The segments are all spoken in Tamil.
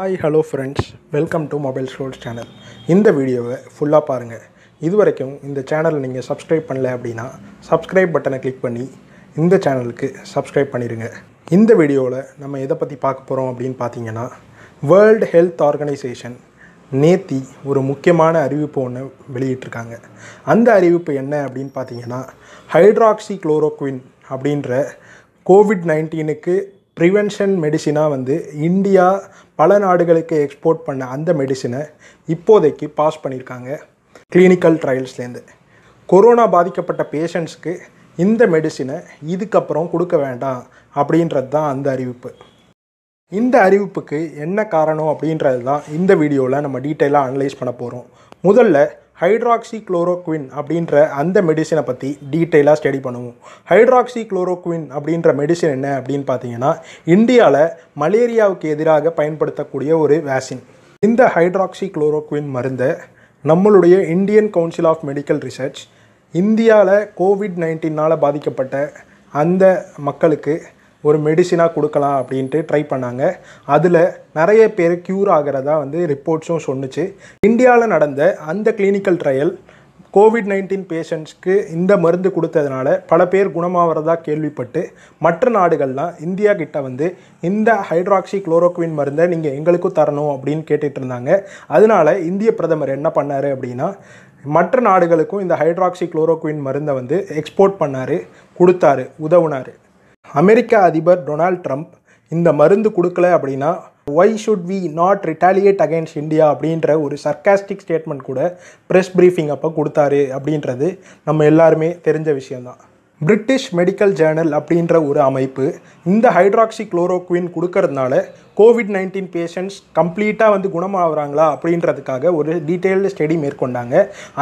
Hi hello friends welcome to mobile stores channel இந்த வீடியோவை ஃபுல்லாக பாருங்கள் இது வரைக்கும் இந்த சேனலை நீங்கள் சப்ஸ்கிரைப் பண்ணல அப்படின்னா சப்ஸ்கிரைப் பட்டனை கிளிக் பண்ணி இந்த சேனலுக்கு சப்ஸ்கிரைப் பண்ணிடுங்க இந்த வீடியோவில் நம்ம எதை பற்றி பார்க்க போகிறோம் அப்படின்னு பார்த்தீங்கன்னா வேர்ல்டு ஹெல்த் ஆர்கனைசேஷன் நேத்தி ஒரு முக்கியமான அறிவிப்பு ஒன்று வெளியிட்டிருக்காங்க அந்த அறிவிப்பு என்ன அப்படின்னு பார்த்தீங்கன்னா ஹைட்ராக்சி குளோரோக்வின் அப்படின்ற கோவிட் நைன்டீனுக்கு ப்ரிவென்ஷன் மெடிசினாக வந்து இந்தியா பல நாடுகளுக்கு எக்ஸ்போர்ட் பண்ண அந்த மெடிசினை இப்போதைக்கு பாஸ் பண்ணியிருக்காங்க கிளினிக்கல் ட்ரையல்ஸ்லேருந்து கொரோனா பாதிக்கப்பட்ட பேஷண்ட்ஸ்க்கு இந்த மெடிசினை இதுக்கப்புறம் கொடுக்க வேண்டாம் அப்படின்றது தான் அந்த அறிவிப்பு இந்த அறிவிப்புக்கு என்ன காரணம் அப்படின்றது தான் இந்த வீடியோவில் நம்ம டீட்டெயிலாக அனலைஸ் பண்ண போகிறோம் முதல்ல ஹைட்ராக்சி குளோரோக்வின் அப்படின்ற அந்த மெடிசனை பற்றி டீட்டெயிலாக ஸ்டடி பண்ணுவோம் ஹைட்ராக்சி குளோரோக்வின் அப்படின்ற மெடிசன் என்ன அப்படின்னு பார்த்தீங்கன்னா இந்தியாவில் மலேரியாவுக்கு எதிராக பயன்படுத்தக்கூடிய ஒரு வேக்சின் இந்த ஹைட்ராக்சி குளோரோக்வின் மருந்தை நம்மளுடைய Indian council of medical research இந்தியாவில் கோவிட் நைன்டீனால் பாதிக்கப்பட்ட அந்த மக்களுக்கு ஒரு மெடிசினாக கொடுக்கலாம் அப்படின்ட்டு ட்ரை பண்ணாங்க அதில் நிறைய பேர் க்யூர் ஆகிறதா வந்து ரிப்போர்ட்ஸும் சொன்னுச்சு இந்தியாவில் நடந்த அந்த கிளினிக்கல் ட்ரையல் கோவிட் நைன்டீன் பேஷண்ட்ஸ்க்கு இந்த மருந்து கொடுத்ததுனால பல பேர் குணமாகிறதா கேள்விப்பட்டு மற்ற நாடுகள்லாம் இந்தியா கிட்ட வந்து இந்த ஹைட்ராக்சி குளோரோக்வின் மருந்தை நீங்கள் எங்களுக்கும் தரணும் அப்படின்னு கேட்டுட்டு இருந்தாங்க அதனால இந்திய பிரதமர் என்ன பண்ணார் அப்படின்னா மற்ற நாடுகளுக்கும் இந்த ஹைட்ராக்சி குளோரோக்வின் மருந்தை வந்து எக்ஸ்போர்ட் பண்ணார் கொடுத்தாரு உதவுனார் அமெரிக்க அதிபர் டொனால்ட் ட்ரம்ப் இந்த மருந்து கொடுக்கல அப்படின்னா why should we not retaliate against India அப்படின்ற ஒரு சர்க்காஸ்டிக் ஸ்டேட்மெண்ட் கூட ப்ரெஸ் ப்ரீஃபிங் அப்போ கொடுத்தாரு அப்படின்றது நம்ம எல்லாருமே தெரிஞ்ச விஷயம்தான் பிரிட்டிஷ் மெடிக்கல் ஜேர்னல் அப்படின்ற ஒரு அமைப்பு இந்த ஹைட்ராக்சி குளோரோக்வின் கொடுக்கறதுனால கோவிட் நைன்டீன் பேஷண்ட்ஸ் கம்ப்ளீட்டாக வந்து குணமாகறாங்களா அப்படின்றதுக்காக ஒரு டீட்டெயில்டு ஸ்டடி மேற்கொண்டாங்க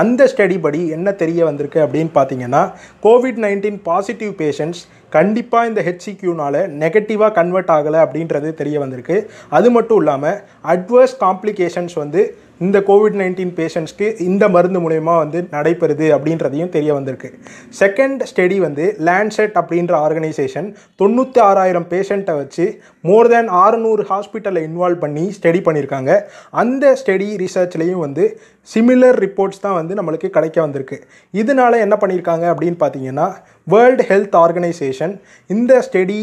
அந்த ஸ்டடி படி என்ன தெரிய வந்திருக்கு அப்படின்னு பார்த்தீங்கன்னா கோவிட் நைன்டீன் பாசிட்டிவ் பேஷண்ட்ஸ் கண்டிப்பாக இந்த ஹெச்சிக்யூனால் நெகட்டிவாக கன்வெர்ட் ஆகலை அப்படின்றது தெரிய வந்திருக்கு அது மட்டும் இல்லாமல் அட்வர்ஸ் காம்ப்ளிகேஷன்ஸ் வந்து இந்த கோவிட் நைன்டீன் பேஷண்ட்ஸ்க்கு இந்த மருந்து மூலயமா வந்து நடைபெறுது அப்படின்றதையும் தெரிய வந்திருக்கு செகண்ட் ஸ்டடி வந்து லேண்ட்செட் அப்படின்ற ஆர்கனைசேஷன் தொண்ணூற்றி ஆறாயிரம் பேஷண்ட்டை வச்சு மோர் தேன் ஆறுநூறு ஹாஸ்பிட்டலை இன்வால்வ் பண்ணி ஸ்டடி பண்ணியிருக்காங்க அந்த ஸ்டடி ரிசர்ச்லேயும் வந்து சிமிலர் ரிப்போர்ட்ஸ் தான் வந்து நம்மளுக்கு கிடைக்க வந்திருக்கு இதனால் என்ன பண்ணியிருக்காங்க அப்படின்னு பார்த்தீங்கன்னா வேர்ல்டு ஹெல்த் ஆர்கனைசேஷன் இந்த ஸ்டடி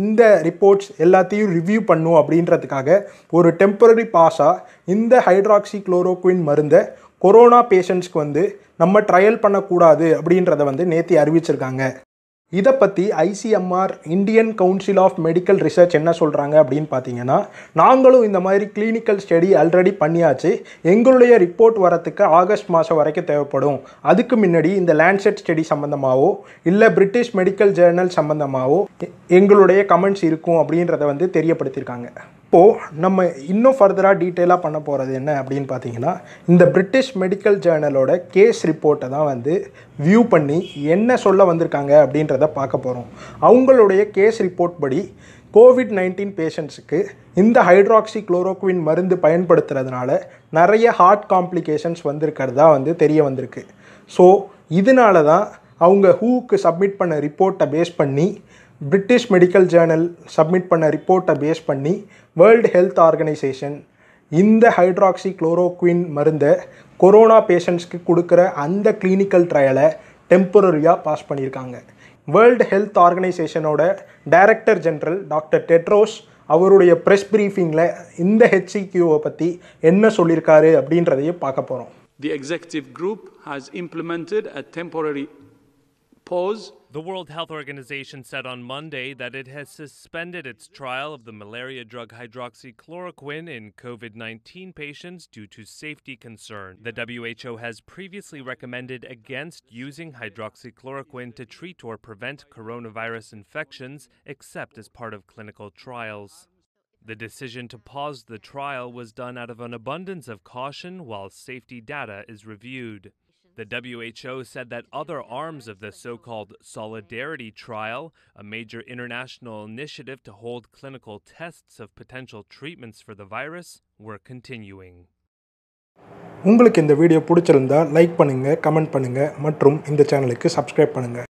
இந்த ரிப்போர்ட்ஸ் எல்லாத்தையும் ரிவ்யூ பண்ணும் அப்படின்றதுக்காக ஒரு டெம்பரரி பாஸாக இந்த ஹைட்ராக்சி ஹைட்ராக்சி குளோரோக்வின் மருந்தை கொரோனா பேஷண்ட்ஸ்க்கு வந்து நம்ம ட்ரையல் பண்ணக்கூடாது அப்படின்றத வந்து நேற்று அறிவிச்சிருக்காங்க இதை பற்றி ICMR Indian council of medical research என்ன சொல்கிறாங்க அப்படின்னு பார்த்தீங்கன்னா நாங்களும் இந்த மாதிரி கிளினிக்கல் ஸ்டடி ஆல்ரெடி பண்ணியாச்சு எங்களுடைய ரிப்போர்ட் வரத்துக்கு ஆகஸ்ட் மாதம் வரைக்கும் தேவைப்படும் அதுக்கு முன்னாடி இந்த லேண்ட்செட் ஸ்டடி சம்மந்தமாகவோ இல்லை பிரிட்டிஷ் மெடிக்கல் ஜேர்னல் சம்மந்தமாகவோ எங்களுடைய கமெண்ட்ஸ் இருக்கும் அப்படின்றத வந்து தெரியப்படுத்தியிருக்காங்க இப்போது நம்ம இன்னும் ஃபர்தராக டீட்டெயிலாக பண்ண போகிறது என்ன அப்படின்னு பார்த்தீங்கன்னா இந்த பிரிட்டிஷ் மெடிக்கல் ஜேர்னலோட கேஸ் ரிப்போர்ட்டை தான் வந்து வியூ பண்ணி என்ன சொல்ல வந்திருக்காங்க அப்படின்றத பார்க்க போகிறோம் அவங்களுடைய கேஸ் ரிப்போர்ட் படி கோவிட் நைன்டீன் பேஷண்ட்ஸுக்கு இந்த ஹைட்ராக்சி குளோரோக்வின் மருந்து பயன்படுத்துறதுனால நிறைய ஹார்ட் காம்ப்ளிகேஷன்ஸ் வந்திருக்கிறதா வந்து தெரிய வந்திருக்கு ஸோ இதனால தான் அவங்க ஹூக்கு சப்மிட் பண்ண ரிப்போர்ட்டை பேஸ் பண்ணி பிரிட்டிஷ் மெடிக்கல் ஜேர்னல் சப்மிட் பண்ண ரிப்போர்ட்டை பேஸ் பண்ணி வேர்ல்டு ஹெல்த் ஆர்கனைசேஷன் இந்த ஹைட்ராக்சி குளோரோக்வின் மருந்தை கொரோனா பேஷண்ட்ஸ்க்கு கொடுக்குற அந்த கிளினிக்கல் ட்ரையலை டெம்பரரியாக பாஸ் பண்ணியிருக்காங்க வேர்ல்டு ஹெல்த் ஆர்கனைசேஷனோட டைரக்டர் ஜென்ரல் டாக்டர் டெட்ரோஸ் அவருடைய ப்ரெஸ் ப்ரீஃபிங்கில் இந்த ஹெச்சிக்யூவை பற்றி என்ன சொல்லியிருக்காரு அப்படின்றதையும் பார்க்க போகிறோம் The executive group has implemented a temporary pause The World Health Organization said on Monday that it has suspended its trial of the malaria drug hydroxychloroquine in COVID 19 patients due to safety concerns. The WHO has previously recommended against using hydroxychloroquine to treat or prevent coronavirus infections, except as part of clinical trials. The decision to pause the trial was done out of an abundance of caution while safety data is reviewed. The WHO said that other arms of the so called Solidarity Trial, a major international initiative to hold clinical tests of potential treatments for the virus, were continuing. உங்களுக்கு இந்த வீடியோ பிடிச்சிருந்தா லைக் கமெண்ட் மற்றும் இந்த சேனலுக்கு சப்ஸ்கிரைப்